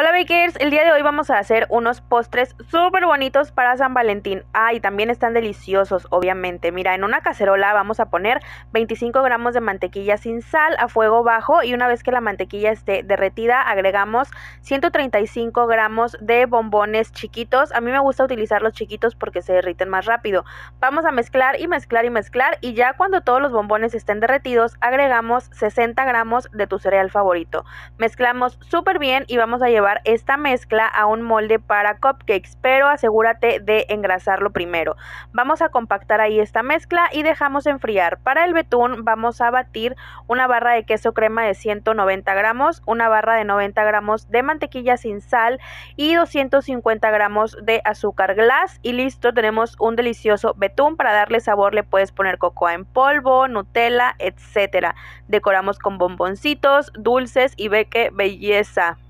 Hola Bakers, el día de hoy vamos a hacer unos postres súper bonitos para San Valentín. Ay, ah, también están deliciosos, obviamente. Mira, en una cacerola vamos a poner 25 gramos de mantequilla sin sal a fuego bajo y una vez que la mantequilla esté derretida agregamos 135 gramos de bombones chiquitos. A mí me gusta utilizar los chiquitos porque se derriten más rápido. Vamos a mezclar y mezclar y mezclar y ya cuando todos los bombones estén derretidos agregamos 60 gramos de tu cereal favorito. Mezclamos súper bien y vamos a llevar esta mezcla a un molde para cupcakes, pero asegúrate de engrasarlo primero. Vamos a compactar ahí esta mezcla y dejamos enfriar. Para el betún vamos a batir una barra de queso crema de 190 gramos, una barra de 90 gramos de mantequilla sin sal y 250 gramos de azúcar glass y listo, tenemos un delicioso betún. Para darle sabor le puedes poner cocoa en polvo, Nutella, etcétera. Decoramos con bomboncitos, dulces y ve qué belleza.